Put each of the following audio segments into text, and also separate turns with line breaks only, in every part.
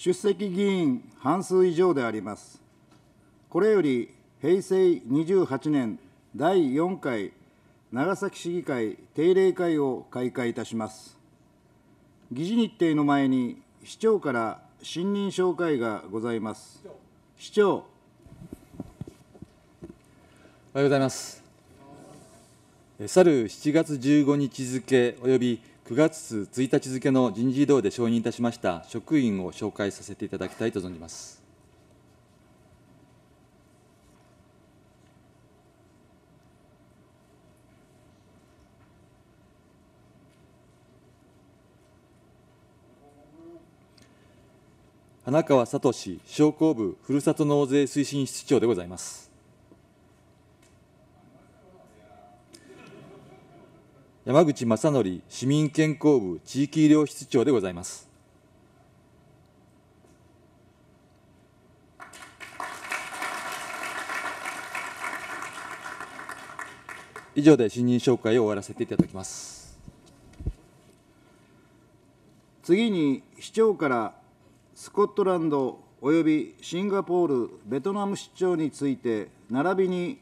出席議員半数以上であります。これより平成28年第4回長崎市議会定例会を開会いたします。議事日程の前に市長から信任紹介がございます。市長。おはようございます。
去る7月15日付及び9月1日付の人事異動で承認いたしました職員を紹介させていただきたいと存じます。花川聡商工部ふるさと納税推進室長でございます。山口正則市民健康部地域医療室長でございます。以上で新任紹介を終わらせていただきます
次に市長からスコットランドおよびシンガポールベトナム市長について並びに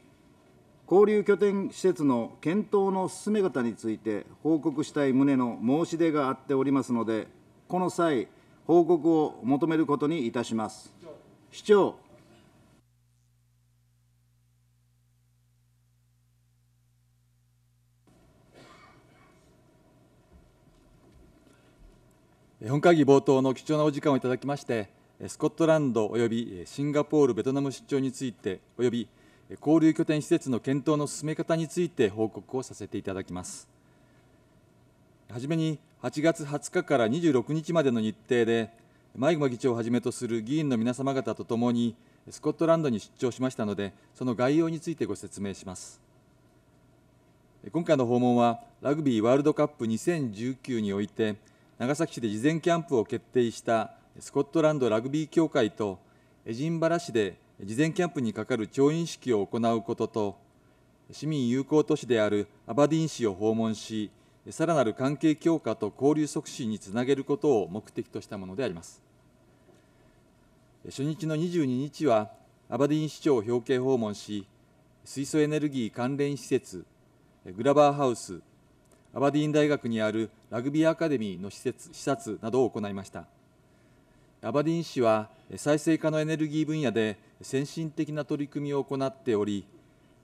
交流拠点施設の検討の進め方について報告したい旨の申し出があっておりますので、この際、報告を求めることにいたします。市長
本会議冒頭の貴重なお時間をいただきまして、スコットランドおよびシンガポール、ベトナム出張について、および交流拠点施設の検討の進め方について報告をさせていただきます。はじめに8月20日から26日までの日程で、マイグ議長をはじめとする議員の皆様方とともに、スコットランドに出張しましたので、その概要についてご説明します。今回の訪問は、ラグビーワールドカップ2019において、長崎市で事前キャンプを決定したスコットランドラグビー協会と、エジンバラ市で事前キャンプにかかる調印式を行うことと、市民友好都市であるアバディン市を訪問し、さらなる関係強化と交流促進につなげることを目的としたものであります。初日の22日は、アバディン市長を表敬訪問し、水素エネルギー関連施設、グラバーハウス、アバディーン大学にあるラグビーアカデミーの施設視察などを行いました。アバディーン市は再生可能エネルギー分野で先進的な取り組みを行っており、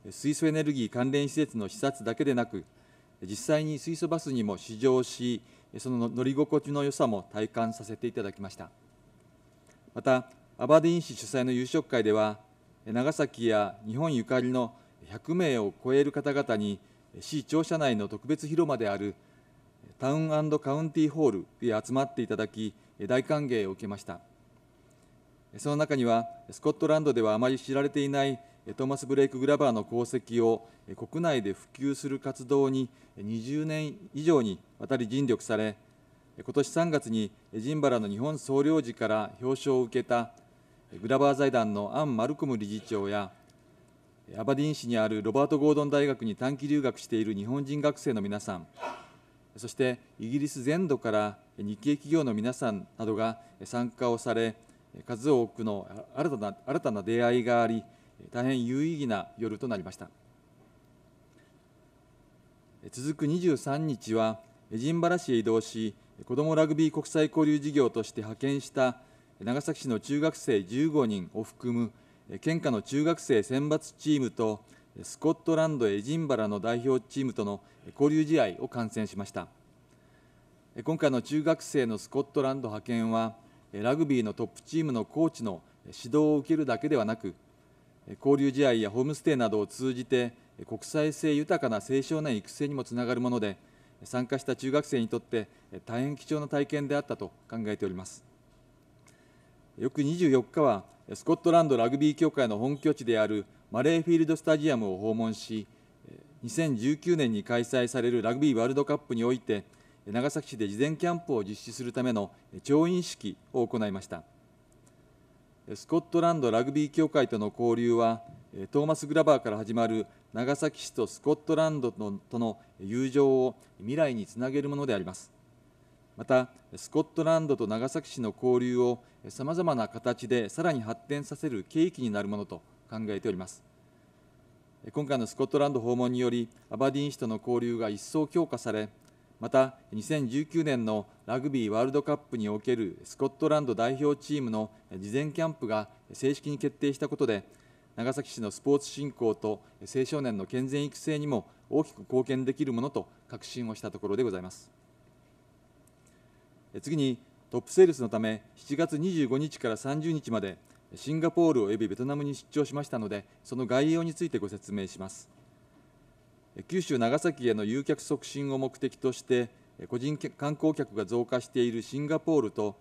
水素エネルギー関連施設の視察だけでなく、実際に水素バスにも試乗し、その乗り心地の良さも体感させていただきました。また、アバディーン市主催の夕食会では、長崎や日本ゆかりの100名を超える方々に、市庁舎内の特別広間であるタウンカウンティーホールへ集まっていただき、大歓迎を受けました。その中には、スコットランドではあまり知られていないトーマス・ブレイク・グラバーの功績を国内で普及する活動に20年以上にわたり尽力され、今年3月にジンバラの日本総領事から表彰を受けたグラバー財団のアン・マルコム理事長や、アバディン市にあるロバート・ゴードン大学に短期留学している日本人学生の皆さん、そしてイギリス全土から日系企業の皆さんなどが参加をされ、数多くの新たな新たな出会いがあり、大変有意義な夜となりました。続く23日は、エジンバラ市へ移動し、子どもラグビー国際交流事業として派遣した長崎市の中学生15人を含む、県下の中学生選抜チームと、スコットランド・エジンバラの代表チームとの交流試合を観戦しました。今回の中学生のスコットランド派遣は、ラグビーのトップチームのコーチの指導を受けるだけではなく、交流試合やホームステイなどを通じて、国際性豊かな青少年育成にもつながるもので、参加した中学生にとって大変貴重な体験であったと考えております。翌24日は、スコットランドラグビー協会の本拠地であるマレーフィールドスタジアムを訪問し、2019年に開催されるラグビーワールドカップにおいて、長崎市で事前キャンプを実施するための調印式を行いましたスコットランドラグビー協会との交流はトーマス・グラバーから始まる長崎市とスコットランドとの友情を未来につなげるものでありますまたスコットランドと長崎市の交流をさまざまな形でさらに発展させる契機になるものと考えております今回のスコットランド訪問によりアバディーン市との交流が一層強化されまた2019年のラグビーワールドカップにおけるスコットランド代表チームの事前キャンプが正式に決定したことで長崎市のスポーツ振興と青少年の健全育成にも大きく貢献できるものと確信をしたところでございます次にトップセールスのため7月25日から30日までシンガポールおよびベトナムに出張しましたのでその概要についてご説明します九州・長崎への誘客促進を目的として、個人観光客が増加しているシンガポールと、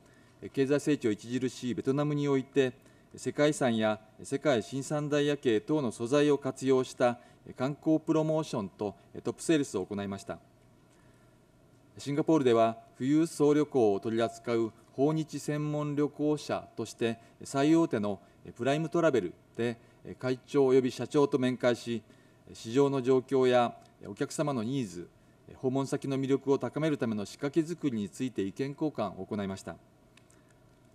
経済成長著しいベトナムにおいて、世界遺産や世界新三大夜景等の素材を活用した観光プロモーションとトップセールスを行いました。シンガポールでは、富裕層旅行を取り扱う訪日専門旅行者として最大手のプライムトラベルで会長及び社長と面会し、市場の状況やお客様のニーズ、訪問先の魅力を高めるための仕掛け作りについて意見交換を行いました。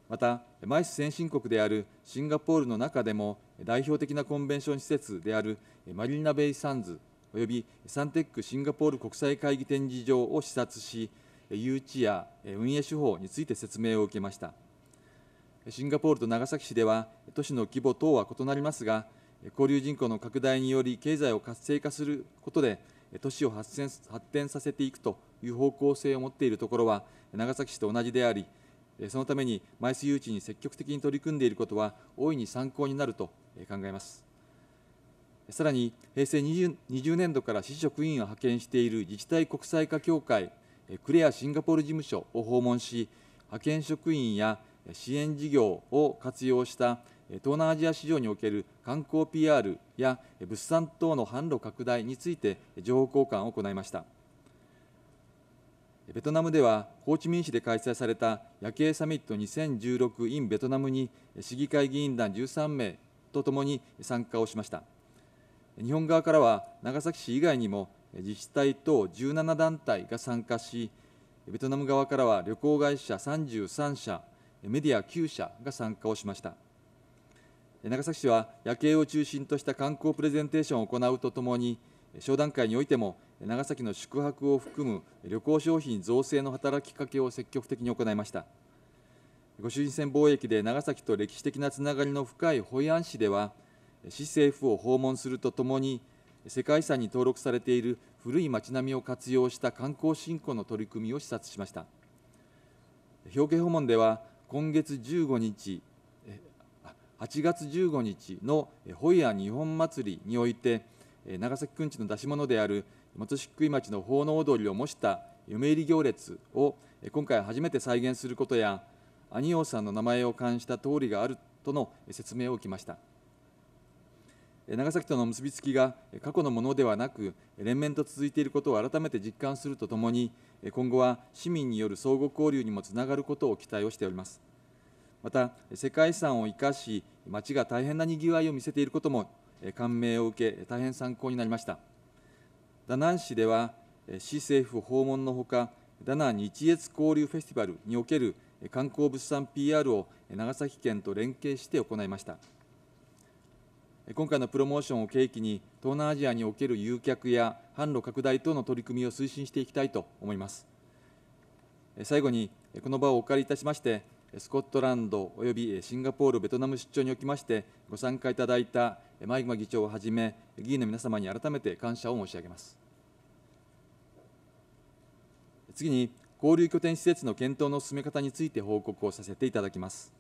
また、マイス先進国であるシンガポールの中でも、代表的なコンベンション施設であるマリーナ・ベイ・サンズ、およびサンテックシンガポール国際会議展示場を視察し、誘致や運営手法について説明を受けました。シンガポールと長崎市では、都市の規模等は異なりますが、交流人口の拡大により経済を活性化することで、都市を発展発展させていくという方向性を持っているところは、長崎市と同じであり、そのために埋水誘致に積極的に取り組んでいることは、大いに参考になると考えます。さらに、平成 20, 20年度から市職員を派遣している自治体国際化協会、クレアシンガポール事務所を訪問し、派遣職員や支援事業を活用した東南アジア市場における観光 PR や物産等の販路拡大について情報交換を行いましたベトナムではホーチミン市で開催された夜景サミット2016 in ベトナムに市議会議員団13名とともに参加をしました日本側からは長崎市以外にも自治体等17団体が参加しベトナム側からは旅行会社33社メディア9社が参加をしました長崎市は夜景を中心とした観光プレゼンテーションを行うとともに、商談会においても、長崎の宿泊を含む旅行商品造成の働きかけを積極的に行いました。ご主人船貿易で長崎と歴史的なつながりの深い保ン市では、市政府を訪問するとともに、世界遺産に登録されている古い町並みを活用した観光振興の取り組みを視察しました。表敬訪問では、今月15日、8月15日のホイヤ日本祭りにおいて、長崎くんちの出し物である松漆喰町の奉納踊りを模した嫁入り行列を今回初めて再現することや、兄王さんの名前を冠した通りがあるとの説明を受けました。長崎との結びつきが過去のものではなく、連綿と続いていることを改めて実感するとともに、今後は市民による相互交流にもつながることを期待をしております。また世界遺産を生かし町が大変なにぎわいを見せていることも感銘を受け大変参考になりましたダナン市では市政府訪問のほかダナン日越交流フェスティバルにおける観光物産 PR を長崎県と連携して行いました今回のプロモーションを契機に東南アジアにおける誘客や販路拡大等の取り組みを推進していきたいと思います最後にこの場をお借りいたしましてスコットランドおよびシンガポール、ベトナム出張におきまして、ご参加いただいたマイグマ議長をはじめ、議員の皆様に改めて感謝を申し上げます。次に、交流拠点施設の検討の進め方について報告をさせていただきます。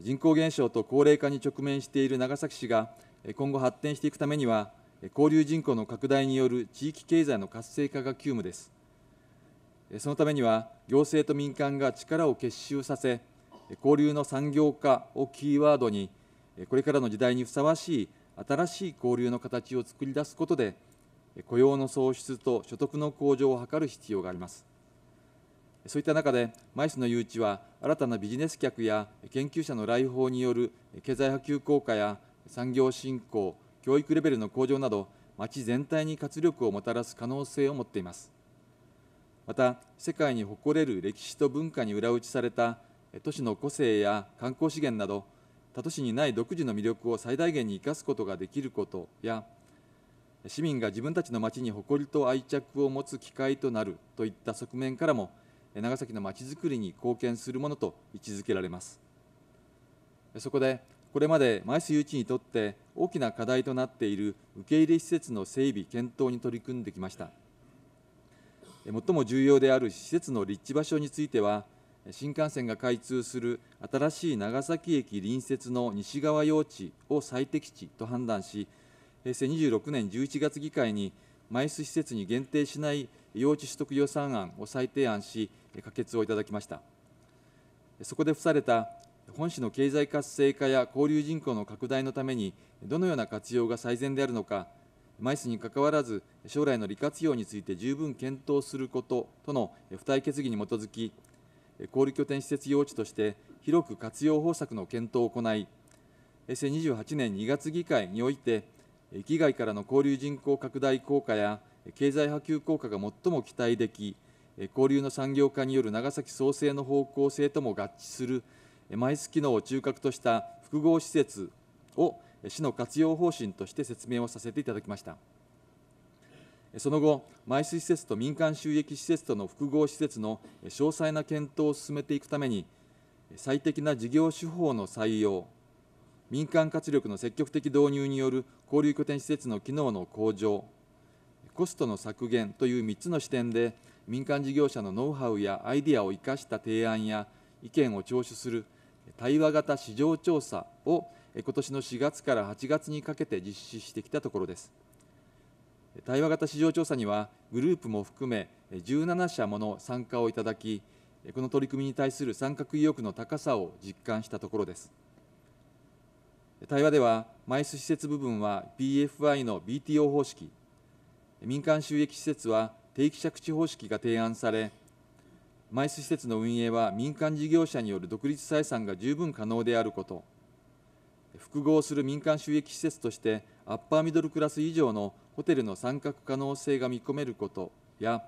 人口減少と高齢化に直面している長崎市が、今後発展していくためには、交流人口の拡大による地域経済の活性化が急務です。そのためには、行政と民間が力を結集させ、交流の産業化をキーワードに、これからの時代にふさわしい新しい交流の形を作り出すことで、雇用の創出と所得の向上を図る必要があります。そういった中で、マイスの誘致は、新たなビジネス客や研究者の来訪による経済波及効果や産業振興、教育レベルの向上など、町全体に活力をもたらす可能性を持っています。また世界に誇れる歴史と文化に裏打ちされた都市の個性や観光資源など他都市にない独自の魅力を最大限に生かすことができることや市民が自分たちの町に誇りと愛着を持つ機会となるといった側面からも長崎の町づくりに貢献するものと位置づけられますそこでこれまで前須誘致にとって大きな課題となっている受け入れ施設の整備検討に取り組んできました最も重要である施設の立地場所については、新幹線が開通する新しい長崎駅隣接の西側用地を最適地と判断し、平成26年11月議会に、埋出施設に限定しない用地取得予算案を再提案し、可決をいただきました。そこで付された本市の経済活性化や交流人口の拡大のために、どのような活用が最善であるのか、枚数にかかわらず、将来の利活用について十分検討することとの付帯決議に基づき、小売拠点施設用地として広く活用方策の検討を行い、平成28年2月議会において、域外からの交流人口拡大効果や経済波及効果が最も期待でき、交流の産業化による長崎創生の方向性とも合致する、マイス機能を中核とした複合施設を市の活用方針として説明をさせていただきました。その後、埋水施設と民間収益施設との複合施設の詳細な検討を進めていくために、最適な事業手法の採用、民間活力の積極的導入による交流拠点施設の機能の向上、コストの削減という3つの視点で、民間事業者のノウハウやアイデアを生かした提案や意見を聴取する対話型市場調査を今年の4月から8月にかけて実施してきたところです。対話型市場調査には、グループも含め17社もの参加をいただき、この取り組みに対する参画意欲の高さを実感したところです。対話では、マイス施設部分は BFI の BTO 方式、民間収益施設は定期借地方式が提案され、マイス施設の運営は民間事業者による独立採算が十分可能であること、複合する民間収益施設としてアッパーミドルクラス以上のホテルの参画可能性が見込めることや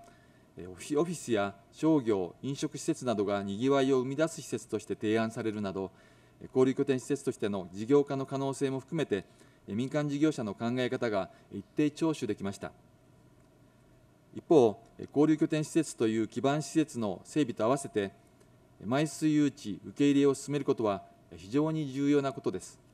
オフィスや商業飲食施設などがにぎわいを生み出す施設として提案されるなど交流拠点施設としての事業化の可能性も含めて民間事業者の考え方が一定聴取できました一方交流拠点施設という基盤施設の整備と合わせて枚数誘致受け入れを進めることは非常に重要なことです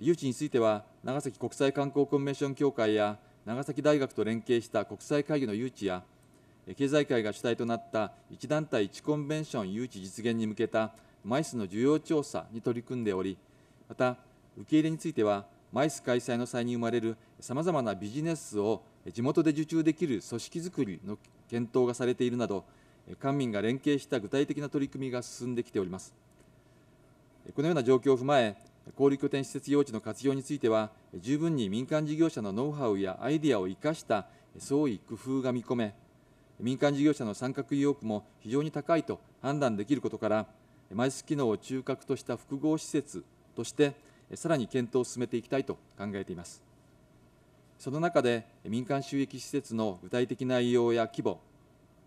誘致については、長崎国際観光コンベンション協会や長崎大学と連携した国際会議の誘致や、経済界が主体となった1団体1コンベンション誘致実現に向けたマイスの需要調査に取り組んでおり、また、受け入れについては、マイス開催の際に生まれるさまざまなビジネスを地元で受注できる組織づくりの検討がされているなど、官民が連携した具体的な取り組みが進んできております。このような状況を踏まえ、小売拠点施設用地の活用については、十分に民間事業者のノウハウやアイデアを生かした創意工夫が見込め、民間事業者の参画意欲も非常に高いと判断できることから、埋設機能を中核とした複合施設として、さらに検討を進めていきたいと考えています。その中で、民間収益施設の具体的な内容や規模、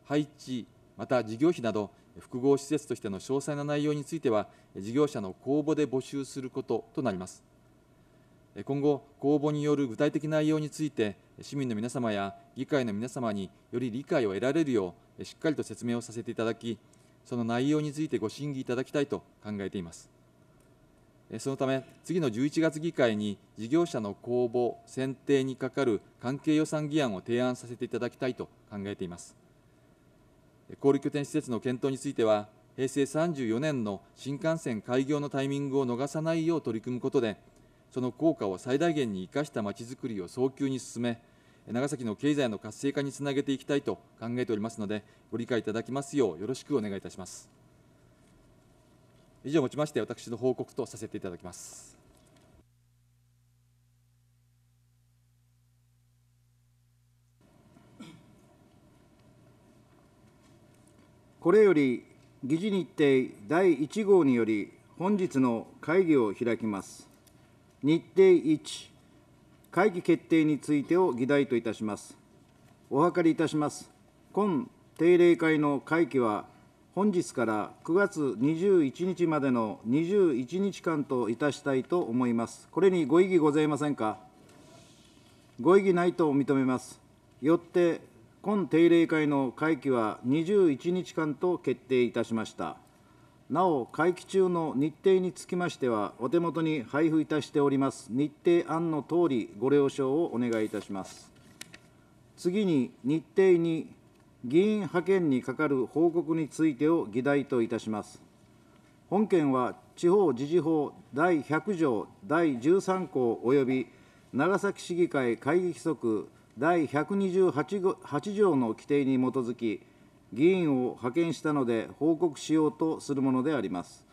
配置、また事業費など、複合施設としての詳細な内容については、事業者の公募で募集することとなります。今後、公募による具体的内容について、市民の皆様や議会の皆様により理解を得られるよう、しっかりと説明をさせていただき、その内容についてご審議いただきたいと考えています。そのため、次の11月議会に事業者の公募、選定に係る関係予算議案を提案させていただきたいと考えています。公立拠点施設の検討については、平成34年の新幹線開業のタイミングを逃さないよう取り組むことで、その効果を最大限に生かしたまちづくりを早急に進め、長崎の経済の活性化につなげていきたいと考えておりますので、ご理解いただきますよう、よろしくお願いいたします。以上をもちまして、私の報告とさせていただきます。
これより議事日程第1号により本日の会議を開きます。日程1、会議決定についてを議題といたします。お諮りいたします。今定例会の会期は本日から9月21日までの21日間といたしたいと思います。これにご異議ございませんか。ご異議ないと認めます。よって今定例会の会期は21日間と決定いたしました。なお、会期中の日程につきましては、お手元に配布いたしております日程案のとおり、ご了承をお願いいたします。次に、日程に議員派遣に係る報告についてを議題といたします。本件は地方自治法第100条第13項及び長崎市議会会議規則第128条の規定に基づき、議員を派遣したので報告しようとするものであります。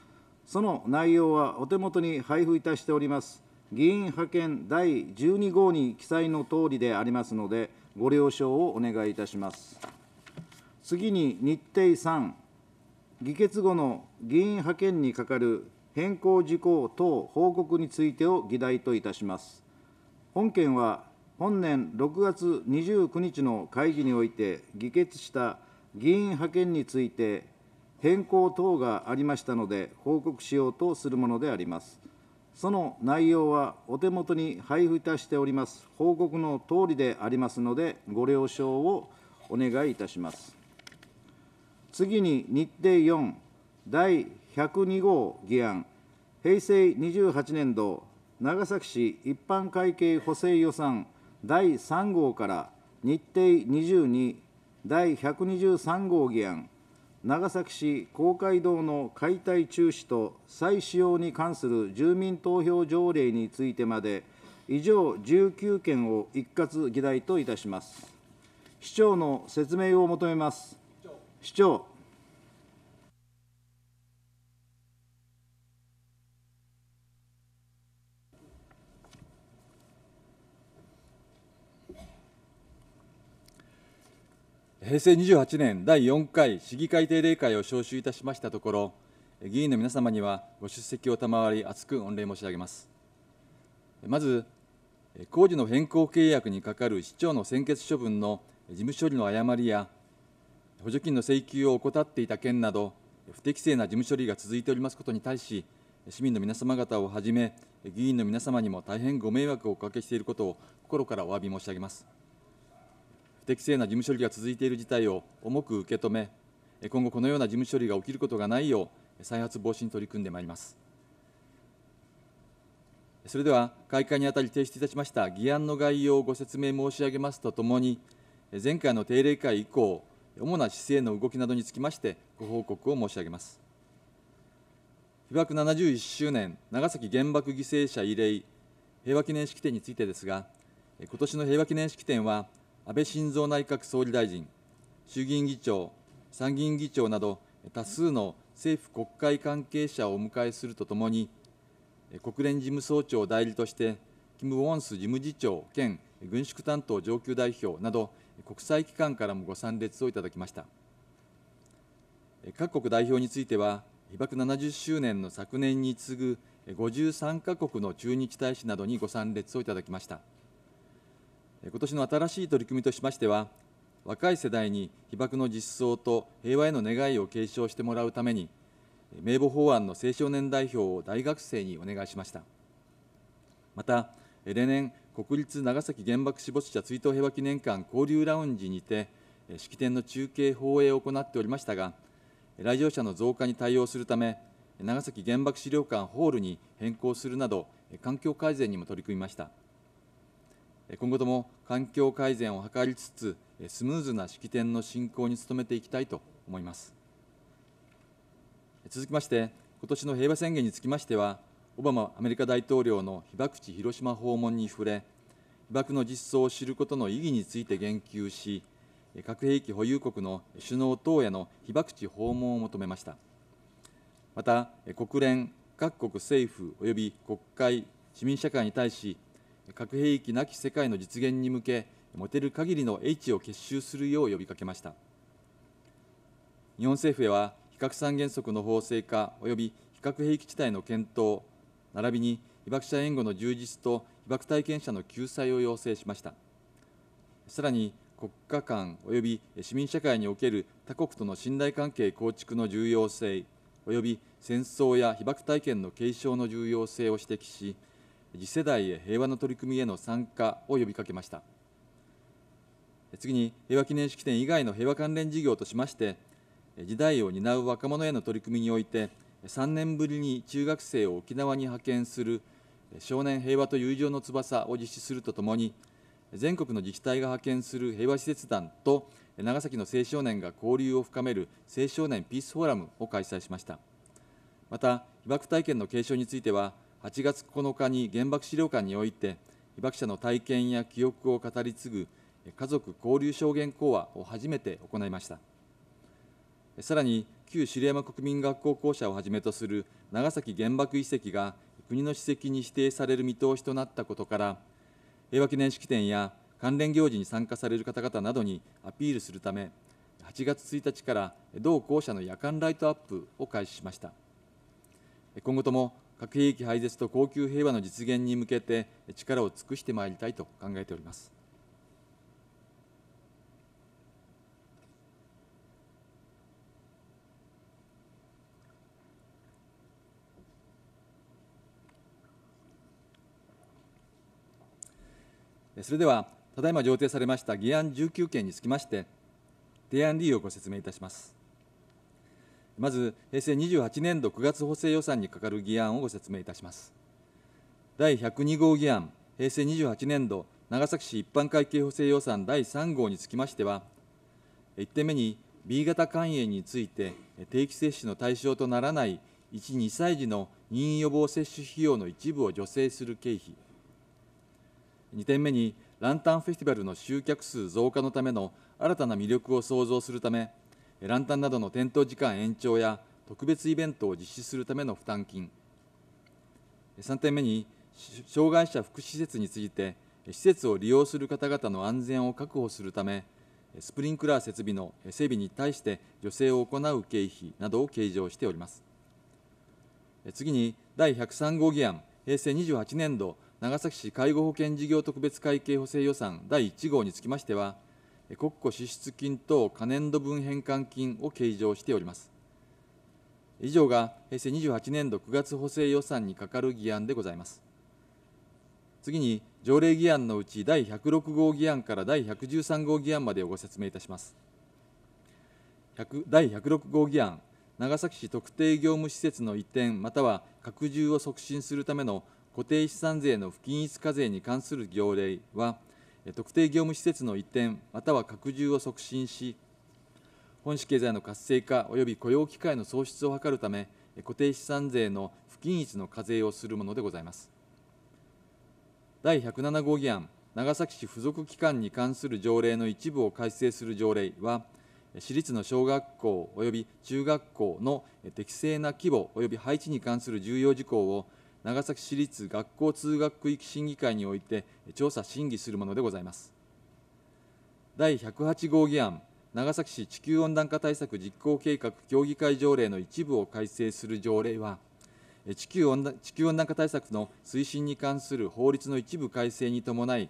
その内容はお手元に配布いたしております、議員派遣第12号に記載の通りでありますので、ご了承をお願いいたします。次に日程3、議決後の議員派遣に係る変更事項等報告についてを議題といたします。本件は本年6月29日の会議において議決した議員派遣について変更等がありましたので報告しようとするものでありますその内容はお手元に配布いたしております報告の通りでありますのでご了承をお願いいたします次に日程4第102号議案平成28年度長崎市一般会計補正予算第3号から日程22第123号議案長崎市公会堂の解体中止と再使用に関する住民投票条例についてまで以上19件を一括議題といたします市長の説明を求めます市長
平成28年第4回市議会定例会を招集いたしましたところ、議員の皆様にはご出席を賜り、厚く御礼申し上げます。まず、工事の変更契約に係る市長の専決処分の事務処理の誤りや、補助金の請求を怠っていた件など、不適正な事務処理が続いておりますことに対し、市民の皆様方をはじめ、議員の皆様にも大変ご迷惑をおかけしていることを心からお詫び申し上げます。適正な事務処理が続いている事態を重く受け止め、今後、このような事務処理が起きることがないよう、再発防止に取り組んでまいります。それでは、開会にあたり提出いたしました議案の概要をご説明申し上げますとともに、前回の定例会以降、主な姿勢の動きなどにつきまして、ご報告を申し上げます。被爆71周年長崎原爆犠牲者慰霊平和記念式典についてですが、今年の平和記念式典は、安倍晋三内閣総理大臣、衆議院議長、参議院議長など、多数の政府国会関係者をお迎えするとともに、国連事務総長代理として、キム・ウォンス事務次長兼軍縮担当上級代表など、国際機関からもご参列をいただきました。各国代表については、被爆70周年の昨年に次ぐ53カ国の駐日大使などにご参列をいただきました。今年の新しい取り組みとしましては、若い世代に被爆の実相と平和への願いを継承してもらうために、名簿法案の青少年代表を大学生にお願いしました。また、例年、国立長崎原爆死没者追悼平和記念館交流ラウンジにて、式典の中継放映を行っておりましたが、来場者の増加に対応するため、長崎原爆資料館ホールに変更するなど、環境改善にも取り組みました。今後とも環境改善を図りつつ、スムーズな式典の進行に努めていきたいと思います。続きまして、今年の平和宣言につきましては、オバマアメリカ大統領の被爆地広島訪問に触れ、被爆の実相を知ることの意義について言及し、核兵器保有国の首脳等への被爆地訪問を求めました。また、国連、各国政府及び国会、市民社会に対し、核兵器なき世界の実現に向け、持てる限りの英知を結集するよう呼びかけました。日本政府へは、非核三原則の法制化及び非核兵器地帯の検討、並びに被爆者援護の充実と被爆体験者の救済を要請しました。さらに、国家間及び市民社会における他国との信頼関係構築の重要性、及び戦争や被爆体験の継承の重要性を指摘し、次世代へ平和の取り組みへの参加を呼びかけました次に平和記念式典以外の平和関連事業としまして時代を担う若者への取り組みにおいて3年ぶりに中学生を沖縄に派遣する少年平和と友情の翼を実施するとともに全国の自治体が派遣する平和施設団と長崎の青少年が交流を深める青少年ピースフォーラムを開催しましたまた被爆体験の継承については8月9日に原爆資料館において、被爆者の体験や記憶を語り継ぐ家族交流証言講話を初めて行いました。さらに、旧城山国民学校校舎をはじめとする長崎原爆遺跡が国の史跡に指定される見通しとなったことから、平和記念式典や関連行事に参加される方々などにアピールするため、8月1日から同校舎の夜間ライトアップを開始しました。今後とも核兵器廃絶と恒久平和の実現に向けて力を尽くしてまいりたいと考えております。それでは、ただいま上程されました議案19件につきまして、提案理由をご説明いたします。まず平成28年度9月補正予算に係る議案をご説明いたします第102号議案平成28年度長崎市一般会計補正予算第3号につきましては1点目に B 型肝炎について定期接種の対象とならない1、2歳児の任意予防接種費用の一部を助成する経費2点目にランタンフェスティバルの集客数増加のための新たな魅力を創造するためランタンなどの点灯時間延長や特別イベントを実施するための負担金、3点目に、障害者福祉施設について、施設を利用する方々の安全を確保するため、スプリンクラー設備の整備に対して助成を行う経費などを計上しております。次に、第103号議案、平成28年度長崎市介護保険事業特別会計補正予算第1号につきましては、国庫支出金と可燃度分返還金を計上しております。以上が平成28年度9月補正予算に係る議案でございます。次に、条例議案のうち第106号議案から第113号議案までをご説明いたします。100第106号議案、長崎市特定業務施設の移転または拡充を促進するための固定資産税の不均一課税に関する条例は、特定業務施設の移転または拡充を促進し本市経済の活性化及び雇用機会の創出を図るため固定資産税の不均一の課税をするものでございます第107号議案長崎市付属機関に関する条例の一部を改正する条例は私立の小学校及び中学校の適正な規模及び配置に関する重要事項を長崎市立学校通学区域審議会において調査・審議するものでございます。第108号議案、長崎市地球温暖化対策実行計画協議会条例の一部を改正する条例は、地球温暖地球温暖化対策の推進に関する法律の一部改正に伴い、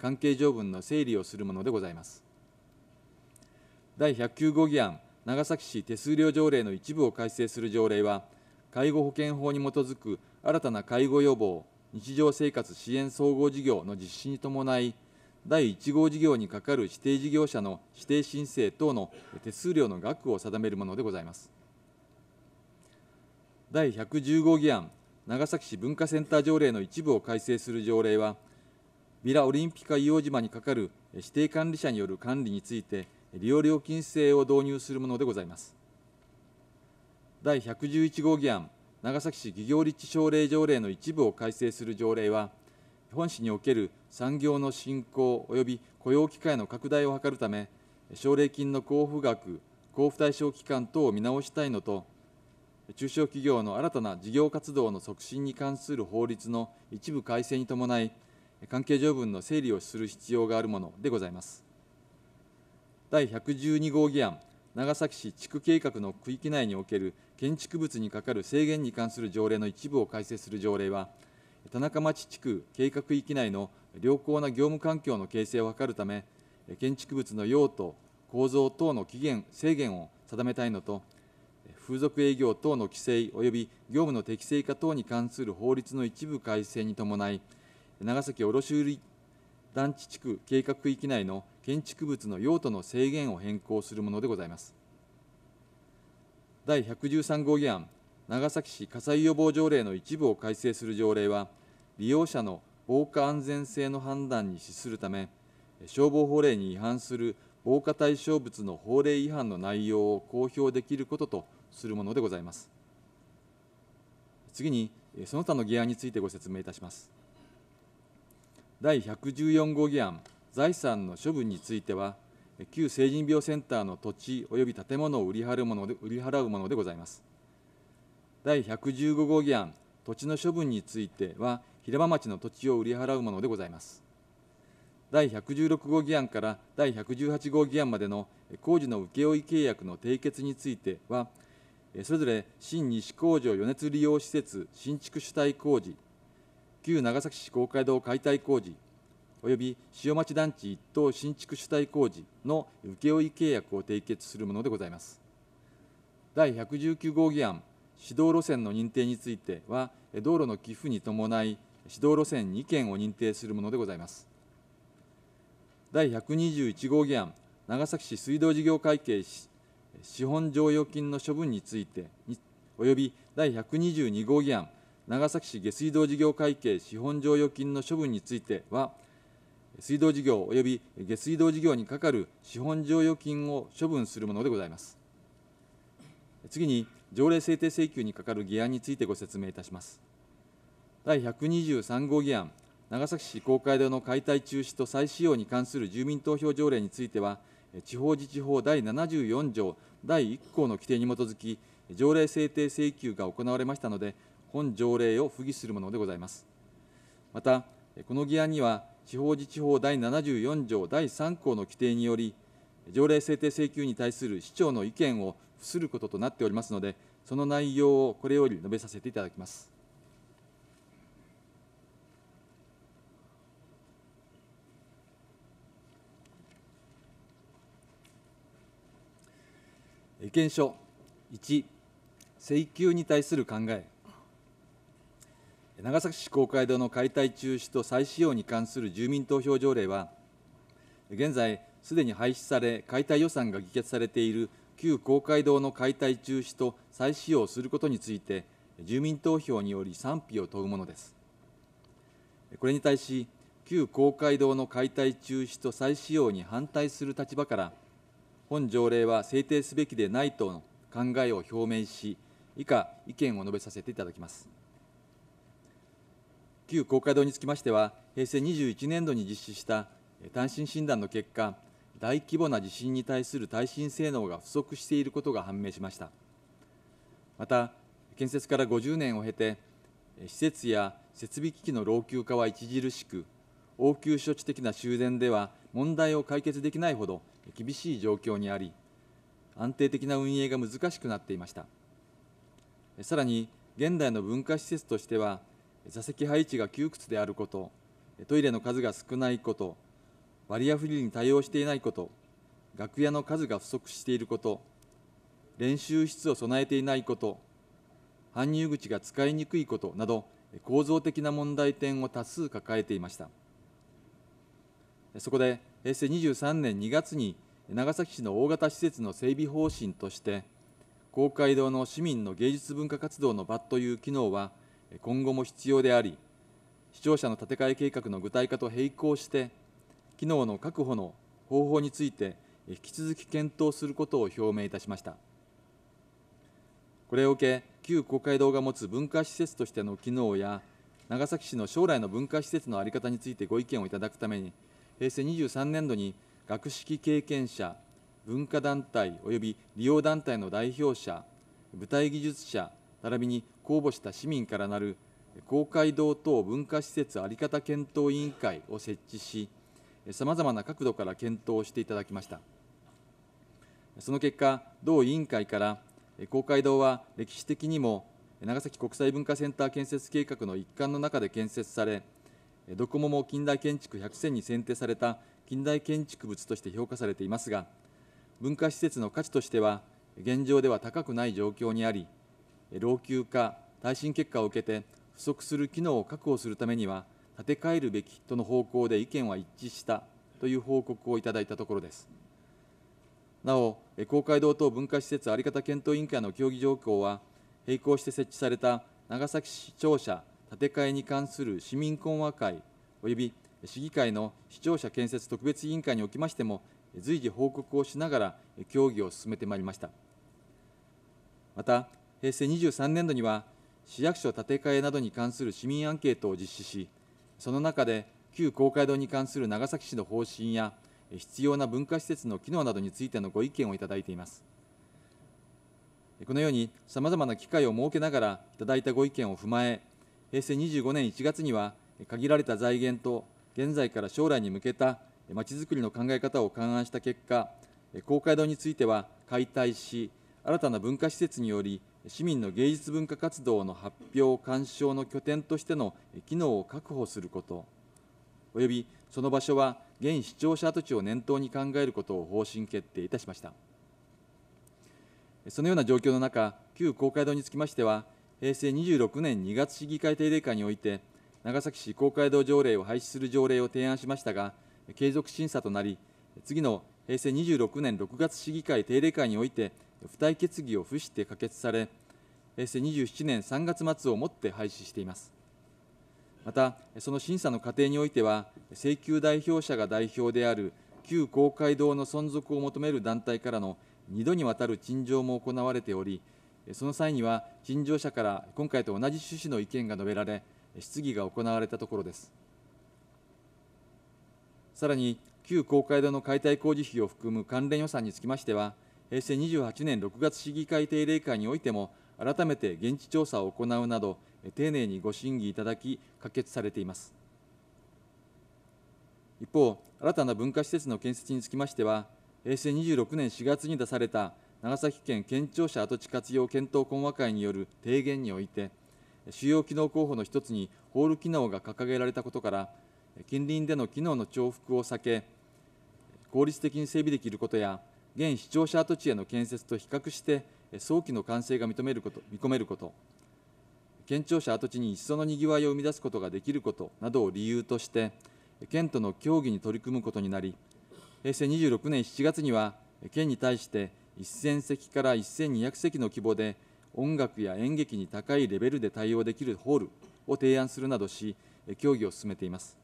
関係条文の整理をするものでございます。第109号議案、長崎市手数料条例の一部を改正する条例は、介護保険法に基づく新たな介護予防、日常生活支援総合事業の実施に伴い、第1号事業にかかる指定事業者の指定申請等の手数料の額を定めるものでございます。第110議案、長崎市文化センター条例の一部を改正する条例は、ビラオリンピカ硫黄島にかかる指定管理者による管理について、利用料金制を導入するものでございます。第111号議案、長崎市企業立地奨励条例の一部を改正する条例は、本市における産業の振興及び雇用機会の拡大を図るため、奨励金の交付額、交付対象期間等を見直したいのと、中小企業の新たな事業活動の促進に関する法律の一部改正に伴い、関係条文の整理をする必要があるものでございます。第112号議案、長崎市地区計画の区域内における建築物にかかる制限に関する条例の一部を改正する条例は、田中町地区計画域内の良好な業務環境の形成を図るため、建築物の用途、構造等の期限、制限を定めたいのと、風俗営業等の規制及び業務の適正化等に関する法律の一部改正に伴い、長崎卸売団地地区計画域内の建築物の用途の制限を変更するものでございます。第113号議案、長崎市火災予防条例の一部を改正する条例は、利用者の防火安全性の判断に資するため、消防法令に違反する防火対象物の法令違反の内容を公表できることとするものでございます。次に、その他の議案についてご説明いたします。第114号議案、財産の処分については、旧成人病センターの土地及び建物を売り払うもので売り払うものでございます。第115号議案、土地の処分については、平場町の土地を売り払うものでございます。第116号議案から第118号議案までの工事の請負契約の締結については、それぞれ新西工場余熱利用施設新築主体工事、旧長崎市公会堂解体工事、及び塩町団地1等新築主体工事の請負契約を締結するものでございます。第119号議案、指導路線の認定については、道路の寄付に伴い、指導路線2件を認定するものでございます。第121号議案、長崎市水道事業会計資本剰余金の処分について、および第122号議案、長崎市下水道事業会計資本剰余金の処分については、水道事業及び下水道事業にかかる資本剰余金を処分するものでございます。次に、条例制定請求にかかる議案についてご説明いたします。第123号議案、長崎市公会堂の解体中止と再使用に関する住民投票条例については、地方自治法第74条第1項の規定に基づき、条例制定請求が行われましたので、本条例を付議するものでございます。また、この議案には、地方自治法第74条第3項の規定により、条例制定請求に対する市長の意見を付することとなっておりますので、その内容をこれより述べさせていただきます。意見書1請求に対する考え長崎市公会堂の解体中止と再使用に関する住民投票条例は、現在、すでに廃止され、解体予算が議決されている旧公会堂の解体中止と再使用することについて、住民投票により賛否を問うものです。これに対し、旧公会堂の解体中止と再使用に反対する立場から、本条例は制定すべきでないとの考えを表明し、以下、意見を述べさせていただきます。旧公会堂につきましては、平成21年度に実施した耐震診断の結果、大規模な地震に対する耐震性能が不足していることが判明しました。また、建設から50年を経て、施設や設備機器の老朽化は著しく、応急処置的な修繕では問題を解決できないほど厳しい状況にあり、安定的な運営が難しくなっていました。さらに、現代の文化施設としては、座席配置が窮屈であること、トイレの数が少ないこと、バリアフリーに対応していないこと、楽屋の数が不足していること、練習室を備えていないこと、搬入口が使いにくいことなど、構造的な問題点を多数抱えていました。そこで、平成23年2月に、長崎市の大型施設の整備方針として、公会堂の市民の芸術文化活動の場という機能は、今後も必要であり、視聴者の建て替え計画の具体化と並行して、機能の確保の方法について、引き続き検討することを表明いたしました。これを受け、旧公会堂が持つ文化施設としての機能や、長崎市の将来の文化施設の在り方についてご意見をいただくために、平成23年度に学識経験者、文化団体及び利用団体の代表者、舞台技術者、並びに公募した市民からなる公会堂等文化施設在り方検討委員会を設置し、さまざまな角度から検討していただきました。その結果、同委員会から公会堂は歴史的にも長崎国際文化センター建設計画の一環の中で建設され、ドコモも近代建築100選に選定された近代建築物として評価されていますが、文化施設の価値としては、現状では高くない状況にあり、老朽化、耐震結果を受けて、不足する機能を確保するためには、建て替えるべきとの方向で意見は一致したという報告をいただいたところです。なお、公会堂等文化施設在り方検討委員会の協議状況は、並行して設置された長崎市庁舎建て替えに関する市民懇話会及び市議会の市庁舎建設特別委員会におきましても、随時報告をしながら協議を進めてまいりました。また、平成23年度には市役所建て替えなどに関する市民アンケートを実施しその中で旧公会堂に関する長崎市の方針や必要な文化施設の機能などについてのご意見をいただいていますこのようにさまざまな機会を設けながらいただいたご意見を踏まえ平成25年1月には限られた財源と現在から将来に向けたまちづくりの考え方を勘案した結果公会堂については解体し新たな文化施設により市民の芸術文化活動の発表・鑑賞の拠点としての機能を確保すること、およびその場所は現市庁舎跡地を念頭に考えることを方針決定いたしました。そのような状況の中、旧公会堂につきましては、平成26年2月市議会定例会において、長崎市公会堂条例を廃止する条例を提案しましたが、継続審査となり、次の平成26年6月市議会定例会において、付帯決議を付して可決され、平成27年3月末をもって廃止しています。また、その審査の過程においては、請求代表者が代表である旧公会堂の存続を求める団体からの2度にわたる陳情も行われており、その際には、陳情者から今回と同じ趣旨の意見が述べられ、質疑が行われたところです。さらに、旧公会堂の解体工事費を含む関連予算につきましては、平成28年6月市議会定例会においても、改めて現地調査を行うなど、丁寧にご審議いただき、可決されています。一方、新たな文化施設の建設につきましては、平成26年4月に出された長崎県県庁舎跡地活用検討懇話会による提言において、主要機能候補の一つにホール機能が掲げられたことから、近隣での機能の重複を避け、効率的に整備できることや、現市庁舎跡地への建設と比較して、早期の完成が認めること見込めること、県庁舎跡地に一層のにぎわいを生み出すことができることなどを理由として、県との協議に取り組むことになり、平成26年7月には、県に対して1000席から1200席の規模で、音楽や演劇に高いレベルで対応できるホールを提案するなどし、協議を進めています。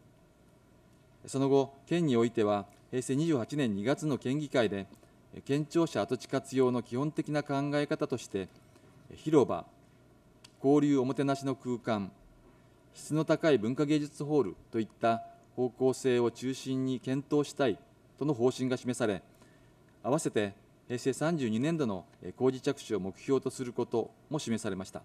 その後、県においては、平成28年2月の県議会で、県庁舎跡地活用の基本的な考え方として広場交流おもてなしの空間質の高い文化芸術ホールといった方向性を中心に検討したいとの方針が示され合わせて平成32年度の工事着手を目標とすることも示されました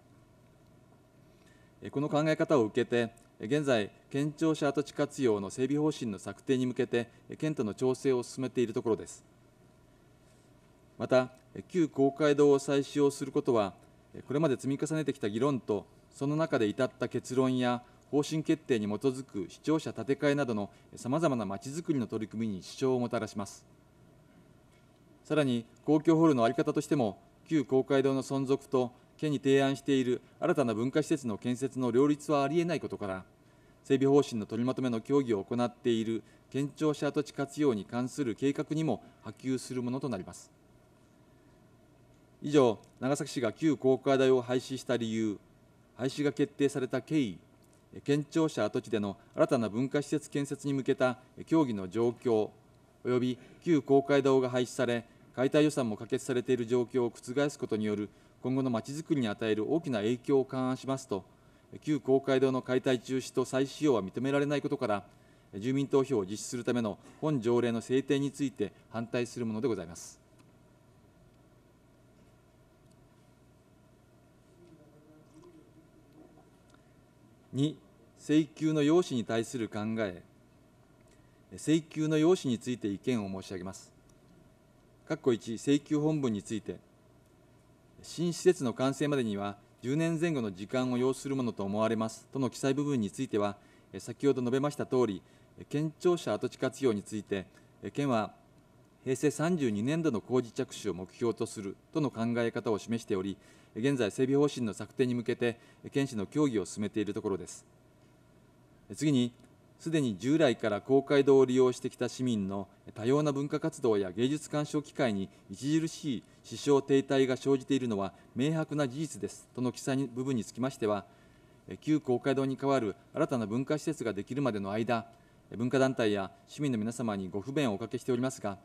この考え方を受けて現在県庁舎跡地活用の整備方針の策定に向けて県との調整を進めているところですまた、旧公会堂を再使用することは、これまで積み重ねてきた議論と、その中で至った結論や方針決定に基づく視聴者建て替えなどのさまざまなまちづくりの取り組みに支障をもたらします。さらに、公共ホールの在り方としても、旧公会堂の存続と、県に提案している新たな文化施設の建設の両立はありえないことから、整備方針の取りまとめの協議を行っている県庁舎跡地活用に関する計画にも波及するものとなります。以上、長崎市が旧高科大を廃止した理由、廃止が決定された経緯、県庁舎跡地での新たな文化施設建設に向けた協議の状況、および旧公会堂が廃止され、解体予算も可決されている状況を覆すことによる今後のまちづくりに与える大きな影響を勘案しますと、旧公会堂の解体中止と再使用は認められないことから、住民投票を実施するための本条例の制定について反対するものでございます。2請求の要旨に対する考え請求の要旨について意見を申し上げます括弧1請求本文について新施設の完成までには10年前後の時間を要するものと思われますとの記載部分については先ほど述べましたとおり県庁舎跡地活用について県は平成32年度の工事着手を目標とするとの考え方を示しており現在、整備方針の策定に向けて、県市の協議を進めているところです。次に、すでに従来から公会堂を利用してきた市民の多様な文化活動や芸術鑑賞機会に著しい支障停滞が生じているのは明白な事実ですとの記載部分につきましては、旧公会堂に代わる新たな文化施設ができるまでの間、文化団体や市民の皆様にご不便をおかけしておりますが、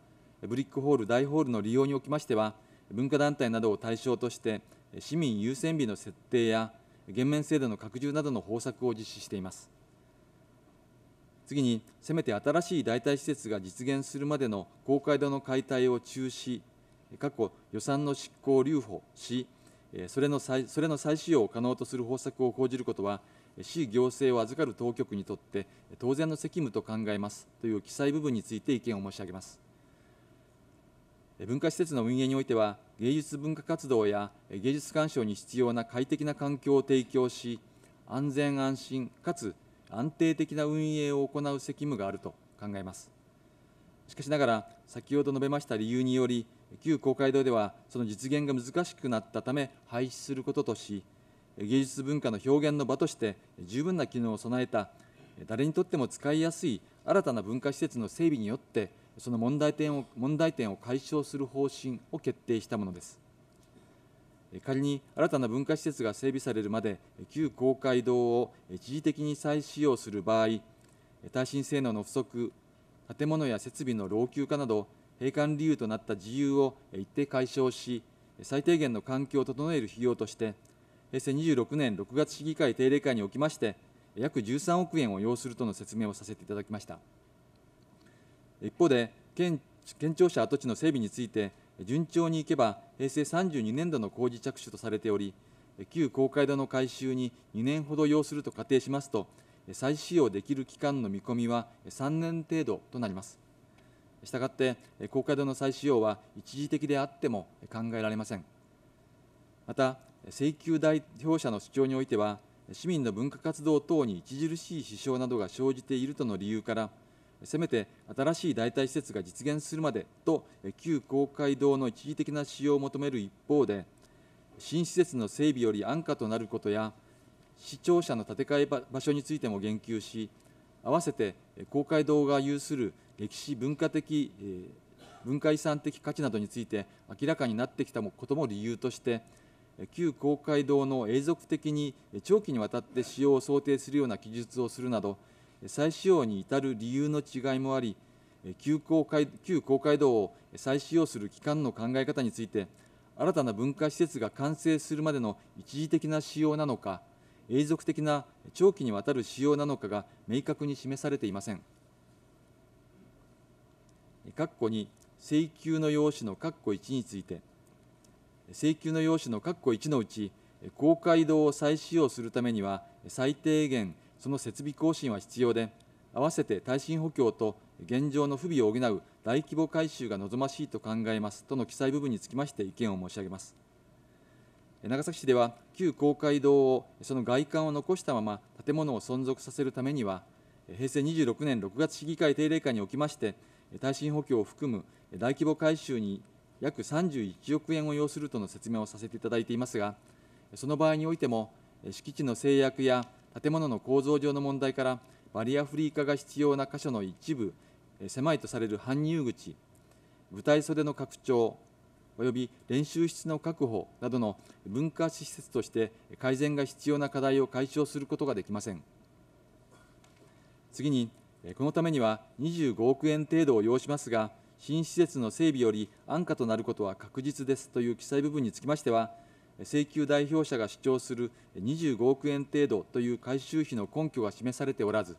ブリックホール大ホールの利用におきましては、文化団体などを対象として、市民優先日の設定や減免制度の拡充などの方策を実施しています。次に、せめて新しい代替施設が実現するまでの公会堂の解体を中止、過去予算の執行留保し、それの再それの再使用を可能とする方策を講じることは、市行政を預かる当局にとって当然の責務と考えますという記載部分について意見を申し上げます。文化施設の運営においては、芸術文化活動や芸術鑑賞に必要な快適な環境を提供し、安全安心かつ安定的な運営を行う責務があると考えます。しかしながら、先ほど述べました理由により、旧公会堂ではその実現が難しくなったため廃止することとし、芸術文化の表現の場として十分な機能を備えた、誰にとっても使いやすい新たな文化施設の整備によって、その問題点を問題点を解消する方針を決定したものです。仮に新たな文化施設が整備されるまで、旧公会堂を一時的に再使用する場合、耐震性能の不足、建物や設備の老朽化など、閉館理由となった自由を一定解消し、最低限の環境を整える費用として、平成26年6月市議会定例会におきまして、約13億円を要するとの説明をさせていただきました。一方で県県庁舎跡地の整備について順調にいけば平成32年度の工事着手とされており旧公会堂の改修に2年ほど要すると仮定しますと再使用できる期間の見込みは3年程度となりますしたがって公会堂の再使用は一時的であっても考えられませんまた請求代表者の主張においては市民の文化活動等に著しい支障などが生じているとの理由からせめて新しい代替施設が実現するまでと旧公会堂の一時的な使用を求める一方で新施設の整備より安価となることや市庁舎の建て替え場所についても言及し併せて公会堂が有する歴史文化的、え文化遺産的価値などについて明らかになってきたことも理由として旧公会堂の永続的に長期にわたって使用を想定するような記述をするなど再使用に至る理由の違いもあり、旧公開旧公開堂を再使用する期間の考え方について、新たな文化施設が完成するまでの一時的な使用なのか、永続的な長期にわたる使用なのかが明確に示されていません。括弧2、請求の用紙の括弧1について、請求の用紙の括弧1のうち、公会堂を再使用するためには、最低限その設備更新は必要で、合わせて耐震補強と現状の不備を補う大規模改修が望ましいと考えますとの記載部分につきまして意見を申し上げます。長崎市では旧公会堂をその外観を残したまま建物を存続させるためには平成26年6月市議会定例会におきまして耐震補強を含む大規模改修に約31億円を要するとの説明をさせていただいていますがその場合においても敷地の制約や建物の構造上の問題からバリアフリー化が必要な箇所の一部狭いとされる搬入口舞台袖の拡張及び練習室の確保などの文化施設として改善が必要な課題を解消することができません次にこのためには25億円程度を要しますが新施設の整備より安価となることは確実ですという記載部分につきましては請求代表者が主張する25億円程度という改修費の根拠が示されておらず、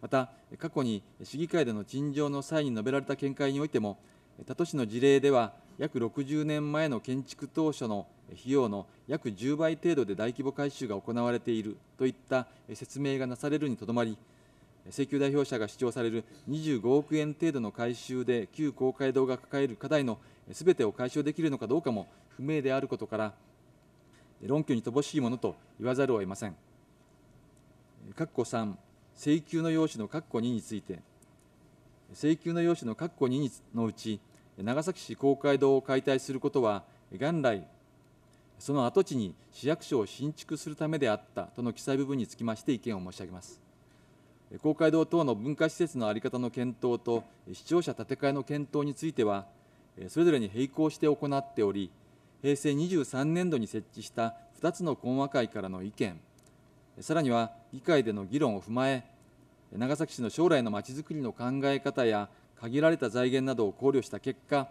また、過去に市議会での陳情の際に述べられた見解においても、多都市の事例では、約60年前の建築当初の費用の約10倍程度で大規模改修が行われているといった説明がなされるにとどまり、請求代表者が主張される25億円程度の改修で旧公会堂が抱える課題のすべてを解消できるのかどうかも不明であることから、論拠に乏しいものと言わざるを得ません。括弧3、請求の用紙の括弧2について、請求の用紙の括弧2のうち、長崎市公会堂を解体することは、元来、その跡地に市役所を新築するためであったとの記載部分につきまして意見を申し上げます。公会堂等の文化施設の在り方の検討と、視聴者建て替えの検討については、それぞれに並行して行っており、平成23年度に設置した2つの懇話会からの意見さらには議会での議論を踏まえ長崎市の将来のまちづくりの考え方や限られた財源などを考慮した結果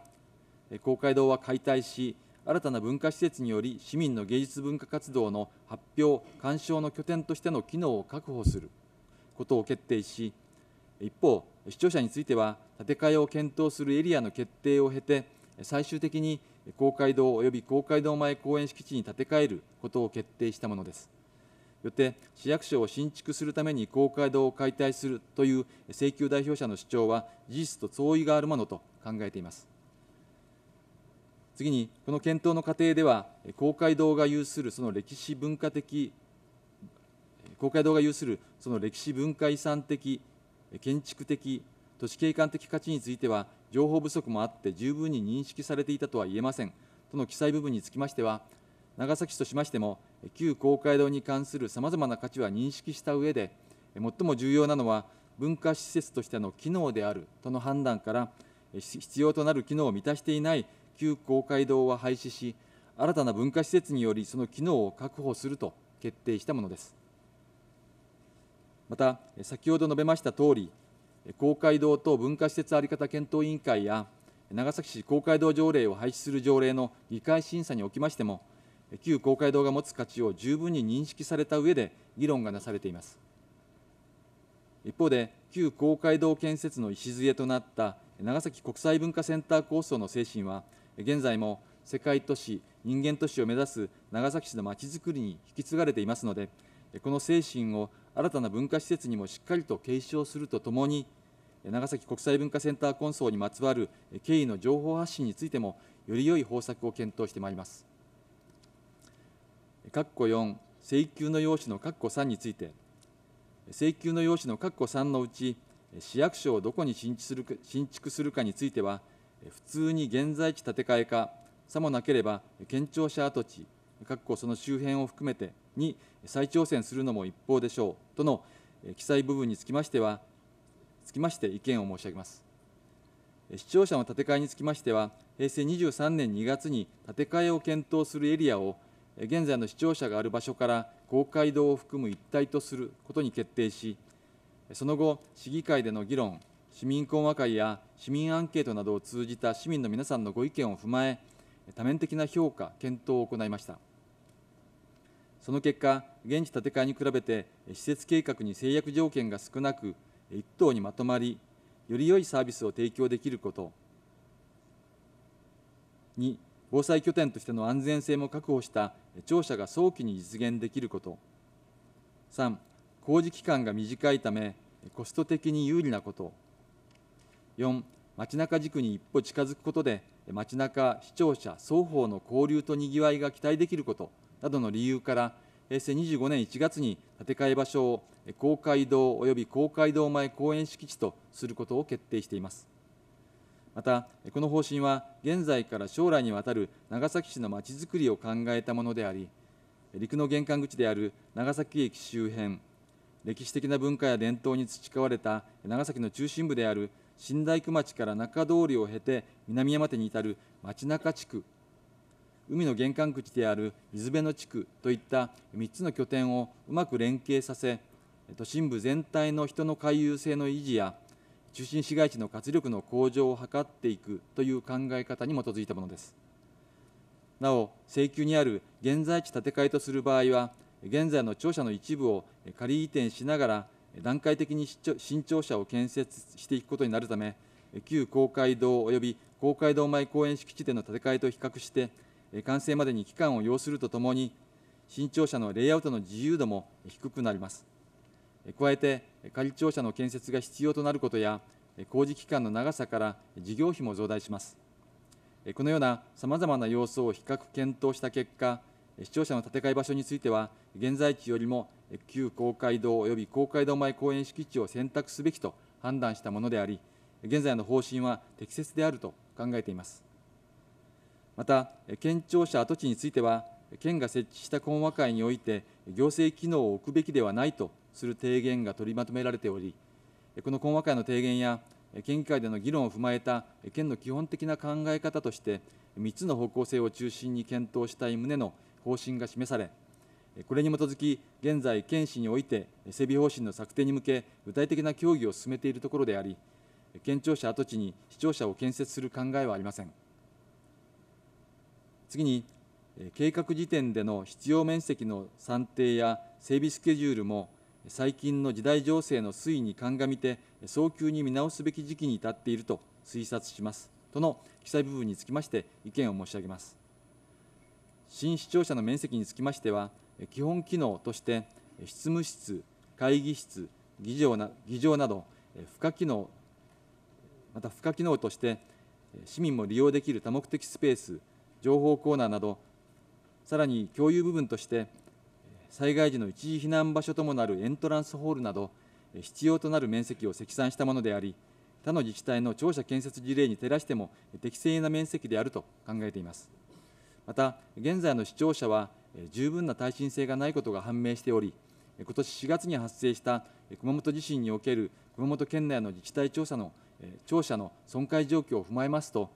公会堂は解体し新たな文化施設により市民の芸術文化活動の発表鑑賞の拠点としての機能を確保することを決定し一方視聴者については建て替えを検討するエリアの決定を経て最終的に公会堂及び公会堂前公園敷地に建て替えることを決定したものです。よって市役所を新築するために公会堂を解体するという請求代表者の主張は事実と相違があるものと考えています。次に、この検討の過程では、公会堂が有するその歴史文化的、公会堂が有するその歴史文化遺産的、建築的、都市景観的価値については、情報不足もあって十分に認識されていたとは言えませんとの記載部分につきましては長崎市としましても旧公会堂に関するさまざまな価値は認識した上で最も重要なのは文化施設としての機能であるとの判断から必要となる機能を満たしていない旧公会堂は廃止し新たな文化施設によりその機能を確保すると決定したものですまた先ほど述べましたとおり公会堂と文化施設在り方検討委員会や、長崎市公会堂条例を廃止する条例の議会審査におきましても、旧公会堂が持つ価値を十分に認識された上で議論がなされています。一方で、旧公会堂建設の礎となった長崎国際文化センター構想の精神は、現在も世界都市、人間都市を目指す長崎市のまちづくりに引き継がれていますので、この精神を新たな文化施設にもしっかりと継承するとともに、長崎国際文化センターコンソーにまつわる経緯の情報発信についても、より良い方策を検討してまいります。括弧4、請求の用紙の括弧3について、請求の用紙の括弧3のうち、市役所をどこに新築するか新築するかについては、普通に現在地建て替えか、さもなければ県庁舎跡地、括弧その周辺を含めてに再挑戦するのも一方でしょうとの記載部分につきましては、つきまして意見を申し上げます。視聴者の建て替えにつきましては、平成23年2月に建て替えを検討するエリアを、現在の視聴者がある場所から公会堂を含む一体とすることに決定し、その後、市議会での議論、市民懇話会や市民アンケートなどを通じた市民の皆さんのご意見を踏まえ、多面的な評価、検討を行いました。その結果、現地建て替えに比べて、施設計画に制約条件が少なく、1棟にまとまり、より良いサービスを提供できること、2、防災拠点としての安全性も確保した庁舎が早期に実現できること、3、工事期間が短いため、コスト的に有利なこと、4、街中軸に一歩近づくことで、街中、市庁舎双方の交流とにぎわいが期待できること、などの理由から、平成25年1月に建て替え場所を公会堂及び公会堂前公園敷地とすることを決定しています。また、この方針は現在から将来にわたる長崎市のまちづくりを考えたものであり、陸の玄関口である長崎駅周辺、歴史的な文化や伝統に培われた長崎の中心部である新大工町から中通りを経て南山手に至る町中地区海の玄関口である水辺の地区といった3つの拠点をうまく連携させ、都心部全体の人の回遊性の維持や、中心市街地の活力の向上を図っていくという考え方に基づいたものです。なお、請求にある現在地建て替えとする場合は、現在の庁舎の一部を仮移転しながら、段階的に新庁舎を建設していくことになるため、旧公会堂及び公会堂前公園敷地での建て替えと比較して、完成までに期間を要するとともに、新庁舎のレイアウトの自由度も低くなります。加えて、仮庁舎の建設が必要となることや、工事期間の長さから事業費も増大します。このようなさまざまな要素を比較検討した結果、視聴者の建て替え場所については、現在地よりも旧公会堂及び公会堂前公園敷地を選択すべきと判断したものであり、現在の方針は適切であると考えています。また、県庁舎跡地については、県が設置した懇話会において、行政機能を置くべきではないとする提言が取りまとめられており、この懇話会の提言や、県議会での議論を踏まえた県の基本的な考え方として、3つの方向性を中心に検討したい旨の方針が示され、これに基づき、現在、県市において整備方針の策定に向け、具体的な協議を進めているところであり、県庁舎跡地に市庁舎を建設する考えはありません。次に、計画時点での必要面積の算定や整備スケジュールも、最近の時代情勢の推移に鑑みて、早急に見直すべき時期に至っていると推察しますとの記載部分につきまして、意見を申し上げます。新市庁舎の面積につきましては、基本機能として、執務室、会議室、議場な議場など、付加機能、また付加機能として、市民も利用できる多目的スペース、情報コーナーなど、さらに共有部分として、災害時の一時避難場所ともなるエントランスホールなど、必要となる面積を積算したものであり、他の自治体の庁舎建設事例に照らしても適正な面積であると考えています。また、現在の市庁舎は十分な耐震性がないことが判明しており、今年4月に発生した熊本地震における熊本県内の自治体調査の庁舎の損壊状況を踏まえますと、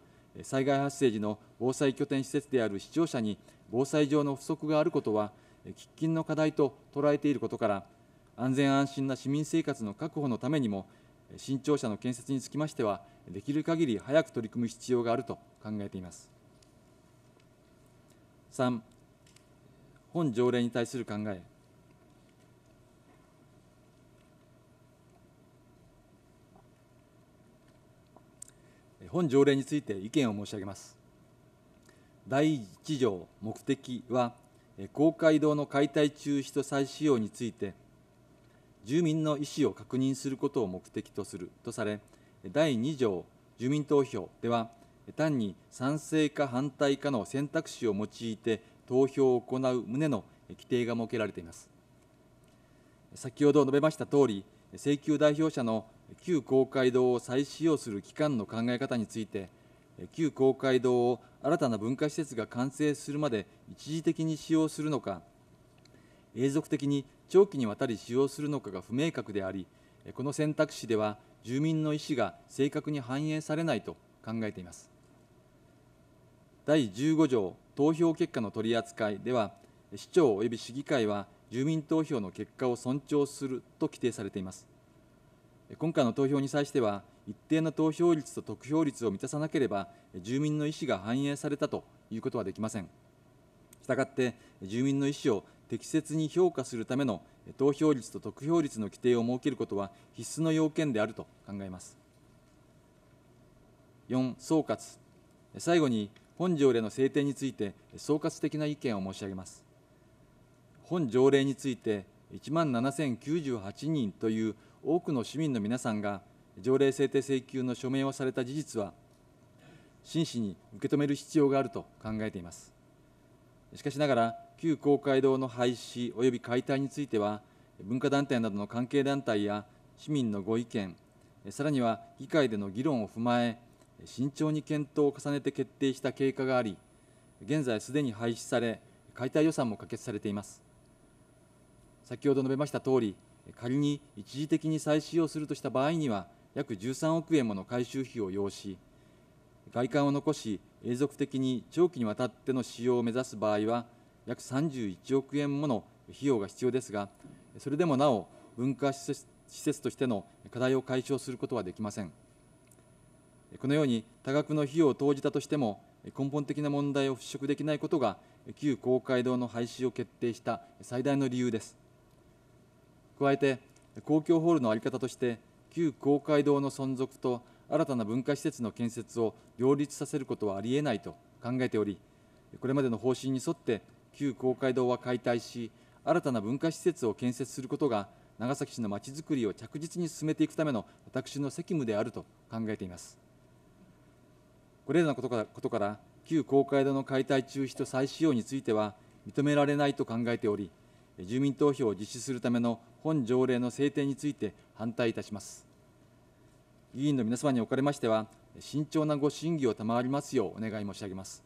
災害発生時の防災拠点施設である視聴者に防災上の不足があることは、喫緊の課題と捉えていることから、安全安心な市民生活の確保のためにも、新庁舎の建設につきましては、できる限り早く取り組む必要があると考えています。3、本条例に対する考え。本条例について意見を申し上げます第1条目的は公会堂の解体中止と再使用について住民の意思を確認することを目的とするとされ第2条住民投票では単に賛成か反対かの選択肢を用いて投票を行う旨の規定が設けられています先ほど述べましたとおり請求代表者の旧公会堂を再使用する期間の考え方について、旧公会堂を新たな文化施設が完成するまで一時的に使用するのか、永続的に長期にわたり使用するのかが不明確であり、この選択肢では住民の意思が正確に反映されないと考えています。第15条投票結果の取り扱いでは、市長及び市議会は住民投票の結果を尊重すると規定されています。今回の投票に際しては、一定の投票率と得票率を満たさなければ、住民の意思が反映されたということはできません。したがって、住民の意思を適切に評価するための投票率と得票率の規定を設けることは必須の要件であると考えます。4、総括。最後に、本条例の制定について総括的な意見を申し上げます。本条例について、1万7098人という多くの市民の皆さんが条例制定請求の署名をされた事実は、真摯に受け止める必要があると考えています。しかしながら、旧公会堂の廃止及び解体については、文化団体などの関係団体や市民のご意見、さらには議会での議論を踏まえ、慎重に検討を重ねて決定した経過があり、現在すでに廃止され、解体予算も可決されています。先ほど述べましたとおり、仮に一時的に再使用するとした場合には、約13億円もの改修費を要し、外観を残し、永続的に長期にわたっての使用を目指す場合は、約31億円もの費用が必要ですが、それでもなお、文化施設としての課題を解消することはできません。このように多額の費用を投じたとしても、根本的な問題を払拭できないことが、旧公会堂の廃止を決定した最大の理由です。加えて公共ホールの在り方として旧公会堂の存続と新たな文化施設の建設を両立させることはありえないと考えておりこれまでの方針に沿って旧公会堂は解体し新たな文化施設を建設することが長崎市のまちづくりを着実に進めていくための私の責務であると考えていますこれらのことからことから旧公会堂の解体中止と再使用については認められないと考えており住民投票を実施するための本条例の制定について反対いたします。議員の皆様におかれましては、慎重なご審議を賜りますようお願い申し上げます。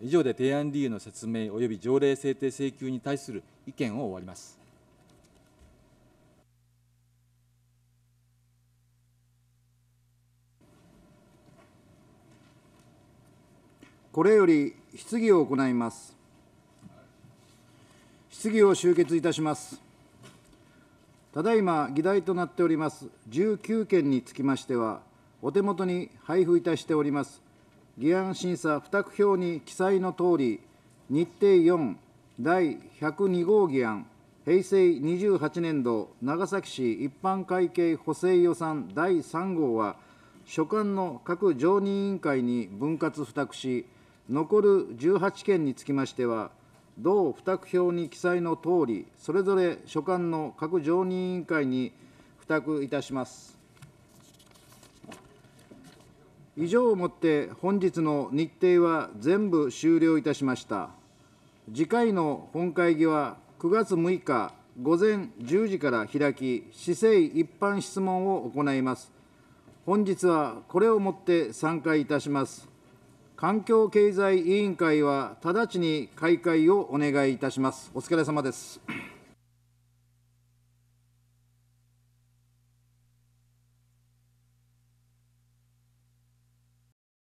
以上で提案理由の説明及び条例制定請求に対する意見を終わります。
これより質疑を行います。質疑を終結いたします。ただいま議題となっております19件につきましては、お手元に配布いたしております議案審査付託表に記載のとおり、日程4第102号議案、平成28年度長崎市一般会計補正予算第3号は、所管の各常任委員会に分割付託し、残る18件につきましては、同付託表に記載のとおり、それぞれ所管の各常任委員会に付託いたします。以上をもって本日の日程は全部終了いたしました。次回の本会議は9月6日午前10時から開き、市政一般質問を行います。本日はこれをもって散会いたします。環境経済委員会は直ちに開会をお願いいたします。お疲れ様です。